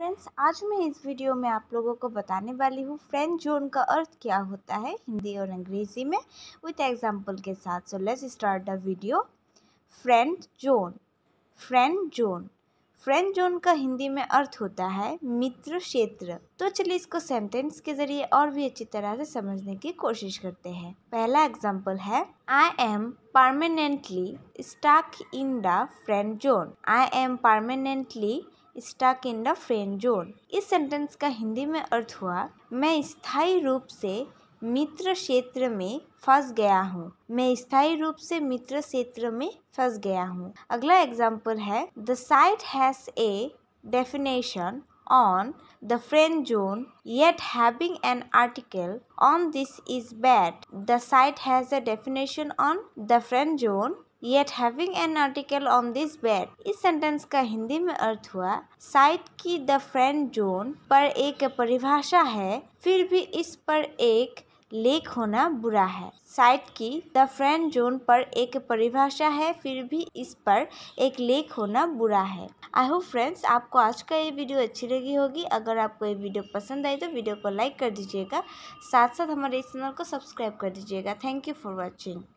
friends आज मैं इस वीडियो में आप लोगों को बताने वाली हूँ फ्रेंड जोन का अर्थ क्या होता है हिंदी और अंग्रेजी में विथ एग्जाम्पल के साथ so let's start the video friend zone friend zone friend zone का हिंदी में अर्थ होता है मित्र क्षेत्र तो चलिए इसको सेंटेंस के जरिए और भी अच्छी तरह से समझने की कोशिश करते हैं पहला एग्जाम्पल है I am permanently stuck in the friend zone I am permanently stuck in the friend zone इस सेंटेंस का हिंदी में अर्थ हुआ मैं स्थायी रूप से मित्र क्षेत्र में फंस गया हूँ मैं स्थायी रूप से मित्र क्षेत्र में फंस गया हूँ अगला एग्जाम्पल है the site has a definition on the friend zone yet having an article on this is bad the site has a definition on the friend zone yet having an article on this bad इस sentence का हिंदी में अर्थ हुआ site की the friend zone पर एक परिभाषा है फिर भी इस पर एक लेख होना बुरा है साइट की द फ्रेंड जोन पर एक परिभाषा है फिर भी इस पर एक लेख होना बुरा है आई होप फ्रेंड्स आपको आज का ये वीडियो अच्छी लगी होगी अगर आपको ये वीडियो पसंद आई तो वीडियो को लाइक कर दीजिएगा साथ साथ हमारे इस चैनल को सब्सक्राइब कर दीजिएगा थैंक यू फॉर वॉचिंग